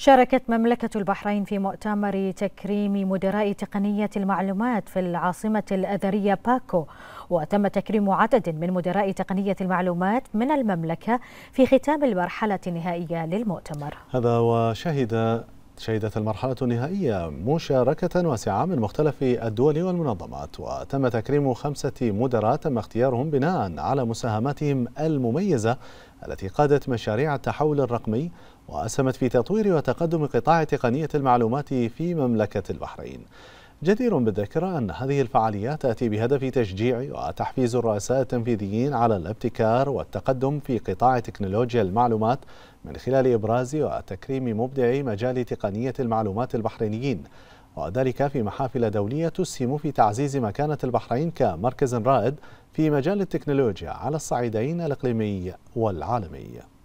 شاركت مملكة البحرين في مؤتمر تكريم مدراء تقنية المعلومات في العاصمة الأذرية باكو وتم تكريم عدد من مدراء تقنية المعلومات من المملكة في ختام المرحلة النهائية للمؤتمر هذا وشهد شهدت المرحلة النهائية مشاركة واسعة من مختلف الدول والمنظمات وتم تكريم خمسة مدراء تم اختيارهم بناء على مساهماتهم المميزة التي قادت مشاريع التحول الرقمي وأسهمت في تطوير وتقدم قطاع تقنية المعلومات في مملكة البحرين جدير بالذكر أن هذه الفعاليات تأتي بهدف تشجيع وتحفيز الرؤساء التنفيذيين على الابتكار والتقدم في قطاع تكنولوجيا المعلومات من خلال إبراز وتكريم مبدعي مجال تقنية المعلومات البحرينيين وذلك في محافل دولية تسهم في تعزيز مكانة البحرين كمركز رائد في مجال التكنولوجيا على الصعيدين الإقليمي والعالمي